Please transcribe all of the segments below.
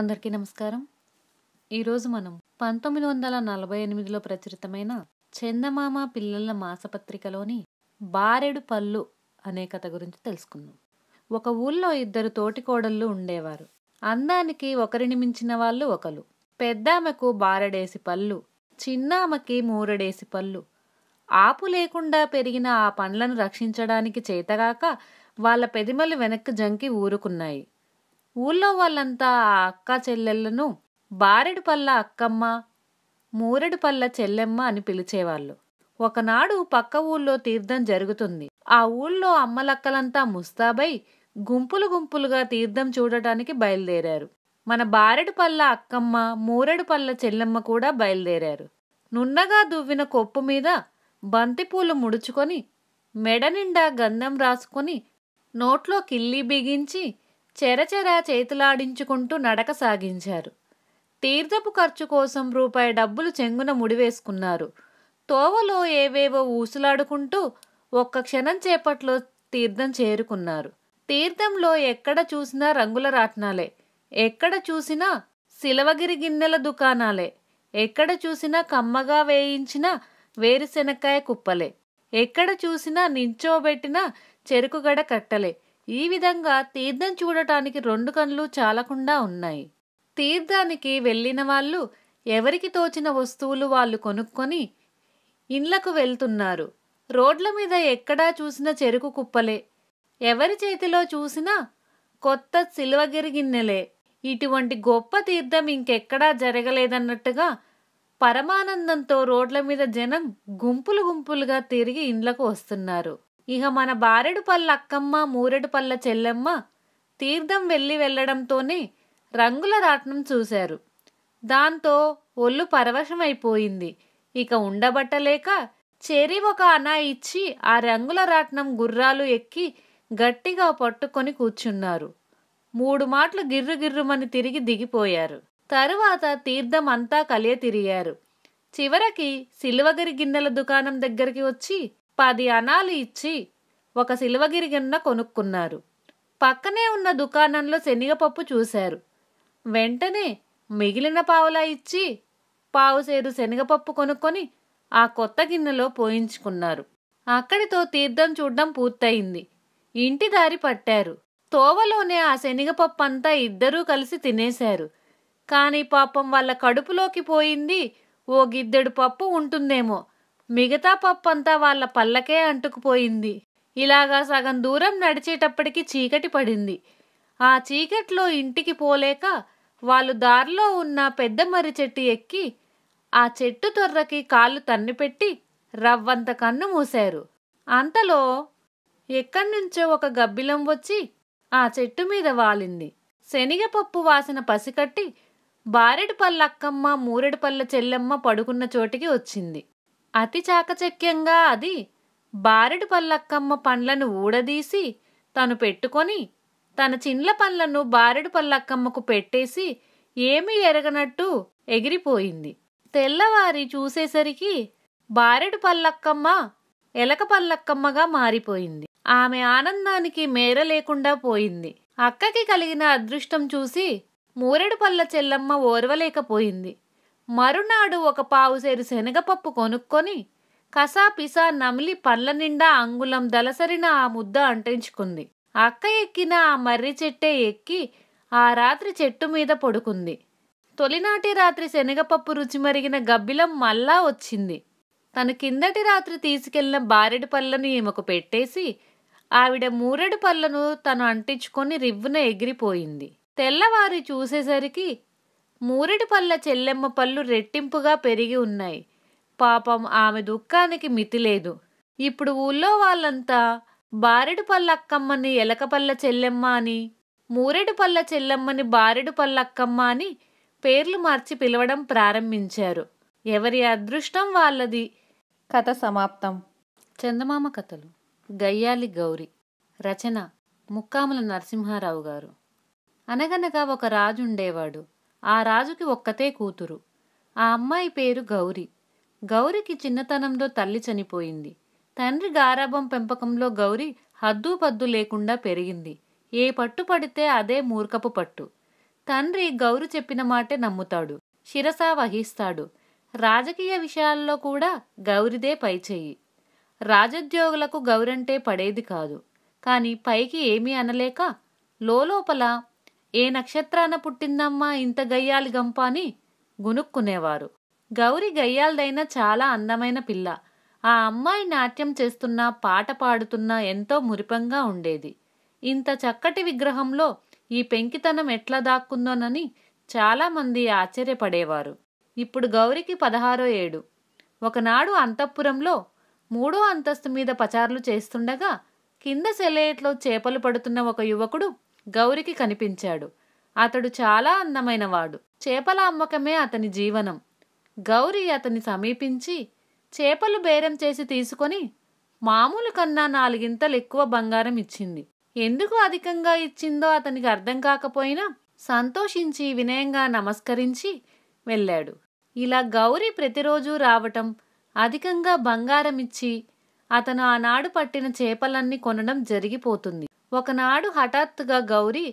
అందరికీ నమస్కారం ఈరోజు మనం పంతొమ్మిది వందల నలభై ఎనిమిదిలో ప్రచురితమైన చందమామ పిల్లల మాసపత్రికలోని బారెడు పళ్ళు అనే కథ గురించి తెలుసుకుందాం ఒక ఊళ్ళో ఇద్దరు తోటికోడళ్ళు ఉండేవారు అందానికి ఒకరిని మించిన వాళ్ళు ఒకరు పెద్దామెకు బారెడేసి పళ్ళు చిన్నామకి మూరడేసి పళ్ళు ఆపు లేకుండా పెరిగిన ఆ పండ్లను రక్షించడానికి చేతగాక వాళ్ళ పెదిమలు వెనక్కి జంకి ఊరుకున్నాయి ఊళ్ళో వాళ్ళంతా ఆ అక్క చెల్లెళ్లను బారెడుపల్ల అక్కమ్మ మూరెడుపల్ల చెల్లెమ్మ అని పిలిచేవాళ్ళు ఒకనాడు పక్క ఊళ్ళో తీర్థం జరుగుతుంది ఆ ఊళ్ళో అమ్మలక్కలంతా ముస్తాబై గుంపులు గుంపులుగా తీర్థం చూడటానికి బయలుదేరారు మన బారెడుపల్ల అక్కమ్మ మూరెడుపల్ల చెల్లెమ్మ కూడా బయలుదేరారు నున్నగా దువ్విన కొప్పు మీద బంతిపూలు ముడుచుకొని మెడ నిండా గంధం రాసుకొని నోట్లో కిల్లి బిగించి చెరచెర చేతులాడించుకుంటూ నడక సాగించారు తీర్థపు ఖర్చు కోసం రూపాయి డబ్బులు చెంగున ముడివేసుకున్నారు తోవలో ఏవేవో ఊసులాడుకుంటూ ఒక్క క్షణం చేపట్లో తీర్థం చేరుకున్నారు తీర్థంలో ఎక్కడ చూసినా రంగుల రాట్నాలే ఎక్కడ చూసినా శిలవగిరి గిన్నెల దుకాణాలే ఎక్కడ చూసినా కమ్మగా వేయించిన వేరుశెనక్కాయ కుప్పలే ఎక్కడ చూసినా నించోబెట్టిన చెరుకుగడ కట్టలే ఈ విధంగా తీర్థం చూడటానికి రెండు కండ్లు చాలకుండా ఉన్నాయి తీర్థానికి వెళ్ళిన వాళ్ళు ఎవరికి తోచిన వస్తువులు వాళ్ళు కొనుక్కొని ఇండ్లకు వెళ్తున్నారు రోడ్ల మీద ఎక్కడా చూసిన చెరుకు కుప్పలే ఎవరి చేతిలో చూసినా కొత్త సిల్వగిరి గిన్నెలే ఇటువంటి గొప్ప తీర్థం ఇంకెక్కడా జరగలేదన్నట్టుగా పరమానందంతో రోడ్ల మీద జనం గుంపులు గుంపులుగా తిరిగి ఇండ్లకు వస్తున్నారు ఇహ మన బారెడు పల్ల అక్కమ్మ మూరెడు పల్ల చెల్లెమ్మ తీర్థం వెళ్ళి వెళ్ళడంతోనే రంగుల రాట్నం చూశారు దాంతో ఒళ్ళు పరవశమైపోయింది ఇక ఉండబట్టలేక చెరి ఒక అనా ఇచ్చి ఆ రంగుల రాట్నం గుర్రాలు ఎక్కి గట్టిగా పట్టుకొని కూర్చున్నారు మూడు మాటలు గిర్రుగిర్రుమని తిరిగి దిగిపోయారు తరువాత తీర్థం అంతా కలియ తిరిగారు చివరకి సిల్వగిరి గిన్నెల దుకాణం దగ్గరికి వచ్చి పది అనాలు ఇచ్చి ఒక సిల్వగిరిగిన్న కొనుక్కున్నారు పక్కనే ఉన్న దుకాణంలో శనగపప్పు చూశారు వెంటనే మిగిలిన పావులా ఇచ్చి పావుసేరు శనగపప్పు కొనుక్కొని ఆ కొత్త గిన్నెలో పోయించుకున్నారు అక్కడితో తీర్థం చూడ్డం పూర్తయింది ఇంటి దారి పట్టారు తోవలోనే ఆ శనగపప్పు అంతా ఇద్దరూ కలిసి తినేశారు కానీ పాపం వాళ్ళ కడుపులోకి పోయింది ఓ గిద్దెడు పప్పు ఉంటుందేమో మిగతా పప్పు అంతా వాళ్ళ పళ్ళకే అంటుకుపోయింది ఇలాగా సగం దూరం నడిచేటప్పటికి చీకటి పడింది ఆ చీకట్లో ఇంటికి పోలేక వాళ్ళు దారిలో ఉన్న పెద్ద మర్రి చెట్టు ఎక్కి ఆ చెట్టు తొర్రకి కాళ్ళు తన్నిపెట్టి రవ్వంత కన్ను మూశారు అంతలో ఎక్కడినుంచో ఒక గబ్బిలం వచ్చి ఆ చెట్టు మీద వాలింది శనగపప్పు వాసిన పసికట్టి బారెడు పళ్ళక్కమ్మ మూరెడు పళ్ళ చెల్లెమ్మ పడుకున్న చోటికి వచ్చింది అతి చాకచక్యంగా అది బారెడు పల్లక్కమ్మ పండ్లను ఊడదీసి తను పెట్టుకొని తన చిన్న పండ్లను బారెడు పల్లక్కమ్మకు పెట్టేసి ఏమీ ఎరగనట్టు ఎగిరిపోయింది తెల్లవారి చూసేసరికి బారెడు పల్లక్కమ్మ ఎలక పల్లక్కమ్మగా మారిపోయింది ఆమె ఆనందానికి మేర లేకుండా పోయింది అక్కకి కలిగిన అదృష్టం చూసి మూరెడు పల్ల చెల్లమ్మ ఓర్వలేకపోయింది మరునాడు ఒక పావుసేరు శనగపప్పు కొనుక్కొని కసాపిసా నమిలి పళ్ళ నిండా అంగుళం దలసరిన ఆ ముద్ద అంటించుకుంది అక్క ఎక్కిన ఆ మర్రి చెట్టే ఎక్కి ఆ రాత్రి చెట్టు మీద పడుకుంది తొలినాటి రాత్రి శనగపప్పు రుచి మరిగిన గబ్బిలం మళ్ళా వచ్చింది తన కిందటి రాత్రి తీసుకెళ్లిన బారెడు పళ్ళను ఈమెకు పెట్టేసి ఆవిడ మూరెడు పళ్ళను తను అంటించుకొని రివ్వున ఎగిరిపోయింది తెల్లవారి చూసేసరికి మూరెటి పళ్ళ చెల్లెమ్మ పళ్ళు రెట్టింపుగా పెరిగి ఉన్నాయి పాపం ఆమె దుఃఖానికి మితి లేదు ఇప్పుడు ఊళ్ళో వాళ్ళంతా బారెడు పళ్ళక్కమ్మని ఎలకపల్ల చెల్లెమ్మ అని మూరెడు పళ్ళ చెల్లెమ్మని బారెడు పళ్ళక్కమ్మ అని పేర్లు మార్చి పిలవడం ప్రారంభించారు ఎవరి అదృష్టం వాళ్ళది కథ సమాప్తం చందమామ కథలు గయ్యాలి గౌరి రచన ముక్కాముల నరసింహారావు గారు అనగనగా ఒక రాజు ఉండేవాడు ఆ రాజుకి ఒక్కతే కూతురు ఆ అమ్మాయి పేరు గౌరి గౌరికి చిన్నతనంలో తల్లి చనిపోయింది తండ్రి గారాబం పెంపకంలో గౌరి హద్దు పద్దు లేకుండా పెరిగింది ఏ పట్టు పడితే అదే మూర్ఖపు పట్టు తండ్రి గౌరు చెప్పిన మాటే నమ్ముతాడు శిరస వహిస్తాడు రాజకీయ విషయాల్లో కూడా గౌరిదే పైచేయి రాజోద్యోగులకు గౌరంటే పడేది కాదు కానీ పైకి ఏమీ అనలేక లోలోపల ఏ నక్షత్రాన పుట్టిందమ్మా ఇంత గయ్యాలి గంప అని గునుక్కునేవారు గౌరి గయ్యాలదైన చాలా అందమైన పిల్ల ఆ అమ్మాయి నాట్యం చేస్తున్నా పాట పాడుతున్నా ఎంతో మురిపంగా ఉండేది ఇంత చక్కటి విగ్రహంలో ఈ పెంకితనం ఎట్లా దాక్కుందోనని చాలామంది ఆశ్చర్యపడేవారు ఇప్పుడు గౌరికి పదహారో ఏడు ఒకనాడు అంతఃపురంలో మూడో అంతస్తు మీద పచారులు చేస్తుండగా కింద సెలయట్లో చేపలు పడుతున్న ఒక యువకుడు గౌరికి కనిపించాడు అతడు చాలా అందమైనవాడు చేపల అమ్మకమే అతని జీవనం గౌరీ అతని సమీపించి చేపలు బేరం చేసి తీసుకొని మామూలు కన్నా నాలుగింతలు ఎక్కువ బంగారం ఇచ్చింది ఎందుకు అధికంగా ఇచ్చిందో అతనికి అర్థం కాకపోయినా సంతోషించి వినయంగా నమస్కరించి వెళ్ళాడు ఇలా గౌరీ ప్రతిరోజు రావటం అధికంగా బంగారం ఇచ్చి అతను ఆనాడు పట్టిన చేపలన్నీ కొనడం జరిగిపోతుంది ఒకనాడు హఠాత్తుగా గౌరీ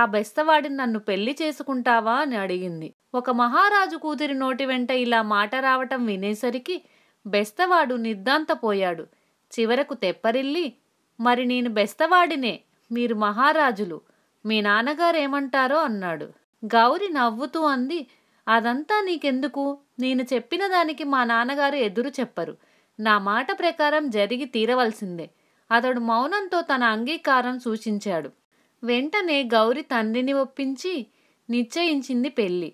ఆ బెస్తవాడిని నన్ను పెళ్లి చేసుకుంటావా అని అడిగింది ఒక మహారాజు కూతురి నోటి వెంట ఇలా మాట రావటం వినేసరికి బెస్తవాడు నిర్దాంతపోయాడు చివరకు తెప్పరిల్లి మరి నేను బెస్తవాడినే మీరు మహారాజులు మీ నాన్నగారేమంటారో అన్నాడు గౌరి నవ్వుతూ అంది అదంతా నీకెందుకు నేను చెప్పిన దానికి మా నాన్నగారు ఎదురు చెప్పరు నా మాట ప్రకారం జరిగి తీరవలసిందే అతడు మౌనంతో తన అంగీకారం సూచించాడు వెంటనే గౌరి తండ్రిని ఒప్పించి నిశ్చయించింది పెళ్ళి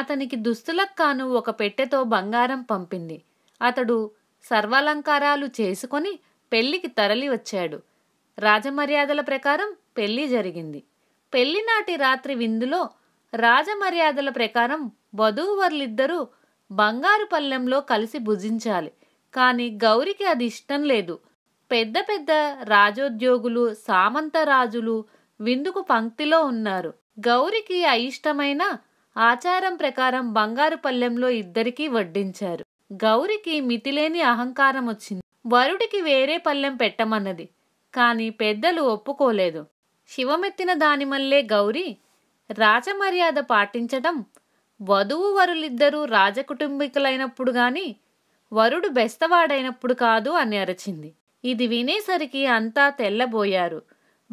అతనికి దుస్తులక్కాను ఒక పెట్టెతో బంగారం పంపింది అతడు సర్వాలంకారాలు చేసుకొని పెళ్లికి తరలి వచ్చాడు రాజమర్యాదల ప్రకారం పెళ్లి జరిగింది పెళ్లినాటి రాత్రి విందులో రాజమర్యాదల ప్రకారం వధూవరులిద్దరూ బంగారు పల్లెంలో కలిసి భుజించాలి కాని గౌరికి అది ఇష్టం లేదు పెద్ద పెద్ద రాజోద్యోగులు సామంతరాజులు విందుకు పంక్తిలో ఉన్నారు గౌరికి అయిష్టమైన ఆచారం ప్రకారం బంగారు పల్లెంలో ఇద్దరికీ వడ్డించారు గౌరికి మితిలేని అహంకారం వచ్చింది వరుడికి వేరే పల్లెం పెట్టమన్నది కాని పెద్దలు ఒప్పుకోలేదు శివమెత్తిన దానిమల్లే గౌరి రాజమర్యాద పాటించటం వధువు వరులిద్దరూ రాజకుటుంబీకులైనప్పుడు గాని వరుడు బెస్తవాడైనప్పుడు కాదు అని అరచింది ఇది వినేసరికి అంతా తెల్లబోయారు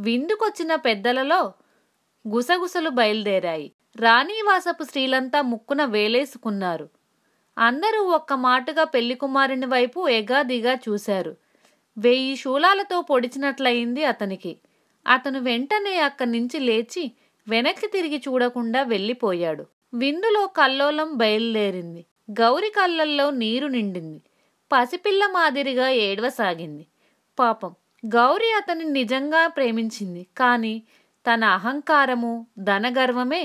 విందుకొచ్చిన పెద్దలలో గుసగుసలు బయలుదేరాయి రాణీవాసపు స్త్రీలంతా ముక్కున వేలేసుకున్నారు అందరూ ఒక్క మాటగా పెళ్లి కుమారుని వైపు ఎగాదిగా చూశారు వెయ్యి శూలాలతో పొడిచినట్లయింది అతనికి అతను వెంటనే అక్కడి నుంచి లేచి వెనక్కి తిరిగి చూడకుండా వెళ్ళిపోయాడు విందులో కల్లోలం బయలుదేరింది గౌరి కళ్ళల్లో నీరు నిండింది పసిపిల్ల మాదిరిగా ఏడవసాగింది పాపం గౌరీ అతన్ని నిజంగా ప్రేమించింది కానీ తన అహంకారము ధనగర్వమే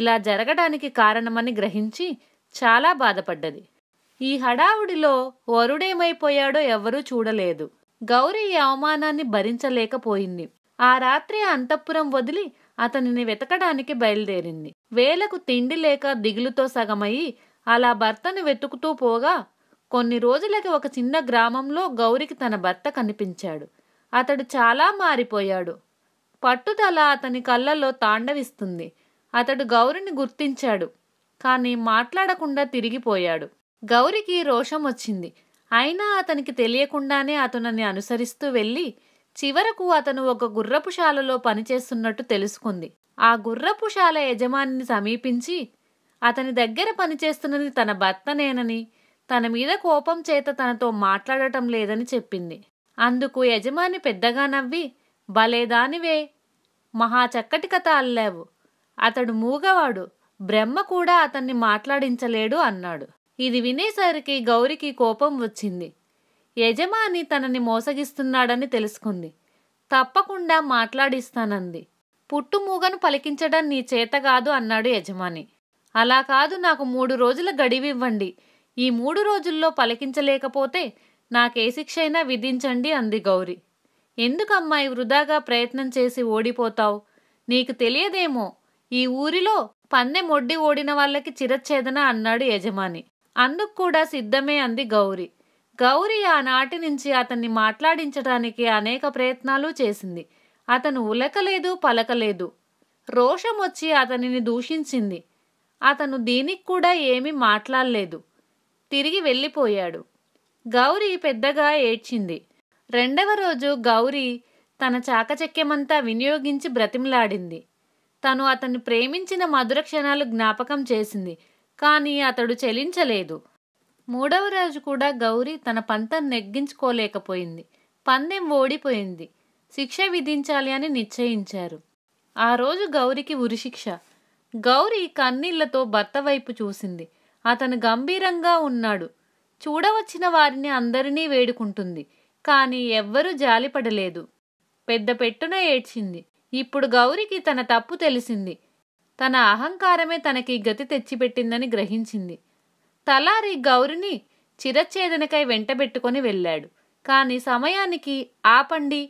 ఇలా జరగడానికి కారణమని గ్రహించి చాలా బాధపడ్డది ఈ హడావుడిలో వరుడేమైపోయాడో ఎవ్వరూ చూడలేదు గౌరీ ఈ అవమానాన్ని భరించలేకపోయింది ఆ రాత్రి అంతఃపురం వదిలి అతనిని వెతకడానికి బయలుదేరింది వేలకు తిండి లేక దిగులుతో సగమయ్యి అలా భర్తను వెతుకుతూ పోగా కొన్ని రోజులకి ఒక చిన్న గ్రామంలో గౌరికి తన భర్త కనిపించాడు అతడు చాలా మారిపోయాడు పట్టుదల అతని కళ్ళలో తాండవిస్తుంది అతడు గౌరిని గుర్తించాడు కానీ మాట్లాడకుండా తిరిగిపోయాడు గౌరికి రోషం వచ్చింది అయినా అతనికి తెలియకుండానే అతనిని అనుసరిస్తూ వెళ్ళి చివరకు అతను ఒక గుర్రపుశాలలో పనిచేస్తున్నట్టు తెలుసుకుంది ఆ గుర్రపుశాల యజమానిని సమీపించి అతని దగ్గర పనిచేస్తున్నది తన భర్తనేనని తన మీద కోపం చేత తనతో మాట్లాడటం లేదని చెప్పింది అందుకు యజమాని పెద్దగా నవ్వి బలేదానివే మహా చక్కటి కథ అల్లావు అతడు మూగవాడు బ్రహ్మ కూడా అతన్ని మాట్లాడించలేడు అన్నాడు ఇది వినేసరికి గౌరికి కోపం వచ్చింది యజమాని తనని మోసగిస్తున్నాడని తెలుసుకుంది తప్పకుండా మాట్లాడిస్తానంది పుట్టుమూగను పలికించడం నీ చేత కాదు అన్నాడు యజమాని అలా కాదు నాకు మూడు రోజుల గడివివ్వండి ఈ మూడు రోజుల్లో పలికించలేకపోతే నాకే అయినా విధించండి అంది గౌరి ఎందుకమ్మాయి వృధాగా ప్రయత్నం చేసి ఓడిపోతావు నీకు తెలియదేమో ఈ ఊరిలో పందె మొడ్డి ఓడిన వాళ్ళకి చిరచ్ఛేదన అన్నాడు యజమాని అందుకు కూడా సిద్ధమే అంది గౌరి గౌరి ఆనాటి నుంచి అతన్ని మాట్లాడించడానికి అనేక ప్రయత్నాలు చేసింది అతను ఉలకలేదు పలకలేదు రోషం వచ్చి అతనిని దూషించింది అతను దీనికి కూడా ఏమీ మాట్లాడలేదు తిరిగి వెళ్ళిపోయాడు గౌరీ పెద్దగా ఏడ్చింది రెండవ రోజు గౌరీ తన చాకచక్యమంతా వినియోగించి బ్రతిమలాడింది తను అతన్ని ప్రేమించిన మధుర క్షణాలు జ్ఞాపకం చేసింది కానీ అతడు చెలించలేదు మూడవ రోజు కూడా గౌరీ తన పంతం నెగ్గించుకోలేకపోయింది పందెం ఓడిపోయింది శిక్ష విధించాలి అని నిశ్చయించారు ఆ రోజు గౌరికి ఉరిశిక్ష గౌరీ కన్నీళ్లతో భర్త వైపు చూసింది అతను గంభీరంగా ఉన్నాడు చూడవచ్చిన వారిని అందరినీ వేడుకుంటుంది కానీ ఎవ్వరూ జాలిపడలేదు పెద్ద పెట్టున ఏడ్చింది ఇప్పుడు గౌరికి తన తప్పు తెలిసింది తన అహంకారమే తనకి గతి తెచ్చిపెట్టిందని గ్రహించింది తలారి గౌరిని చిరచ్ఛేదనకై వెంటబెట్టుకొని వెళ్ళాడు కాని సమయానికి ఆపండి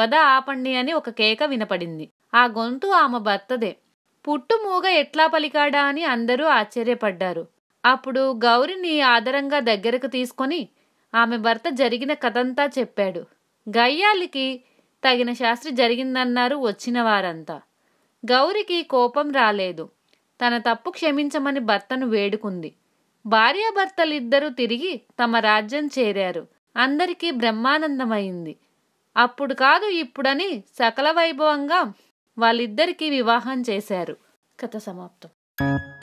వద ఆపండి అని ఒక కేక వినపడింది ఆ గొంతు ఆమె భర్తదే పుట్టుమూగ ఎట్లా పలికాడా అని అందరూ ఆశ్చర్యపడ్డారు అప్పుడు గౌరిని ఆధారంగా దగ్గరకు తీసుకొని ఆమె భర్త జరిగిన కథంతా చెప్పాడు గయ్యాలికి తగిన శాస్త్రి జరిగిందన్నారు వచ్చిన వారంతా గౌరికి కోపం రాలేదు తన తప్పు క్షమించమని భర్తను వేడుకుంది భార్యాభర్తలిద్దరూ తిరిగి తమ రాజ్యం చేరారు అందరికీ బ్రహ్మానందమైంది అప్పుడు కాదు ఇప్పుడని సకల వైభవంగా వాళ్ళిద్దరికీ వివాహం చేశారు కథ సమాప్తం